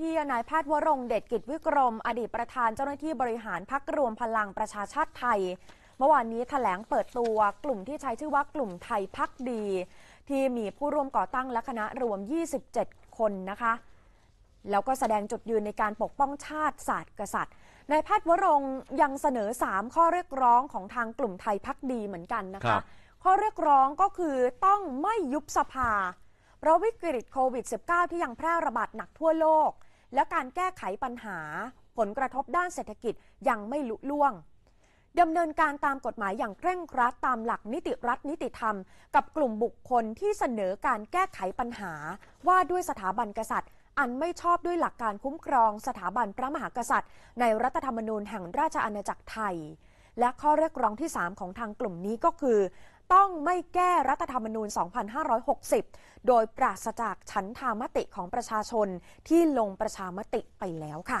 ที่นายแพทย์วรงเดชกิจวิกรม อดีตประธานเจ้าหน้าที่บริหารพักรวมพลังประชาชาติไทย เมื่อวานนี้ถแถลงเปิดตัวกลุ่มที่ใช้ชื่อว่ากลุ่มไทยพักดี ที่มีผู้ร่วมก่อตั้งและคณะรวม 27 คนนะคะ แล้วก็แสดงจุดยืนในการปกป้องชาติศาสตร์กษัตริย์นายแพทย์วรงยังเสนอ 3 ข้อเรียกร้องของทางกลุ่มไทยพักดีเหมือนกันนะคะ ข้อเรียกร้องก็คือต้องไม่ยุบสภาเพราะวิกฤตโควิด -19 ที่ยังแพร่ระบาดหนักทั่วโลก และการแก้ไขปัญหา ผลกระทบด้านเศรษฐกิจยังไม่ลุล่วง ดำเนินการตามกฎหมายอย่างเคร่งครัดตามหลักนิติรัฐ นิติธรรม กับกลุ่มบุคคลที่เสนอการแก้ไขปัญหา ว่าด้วยสถาบันกษัตริย์ อันไม่ชอบด้วยหลักการคุ้มครอง สถาบันพระมหากษัตริย์ในรัฐธรรมนูญแห่งราชอาณาจักรไทย และข้อเรียกร้องที่3ของทางกลุ่มนี้ก็คือต้องไม่แก้รัฐธรรมนูญ 2560 โดยปราศจากฉันทามติของประชาชนที่ลงประชามติไปแล้วค่ะ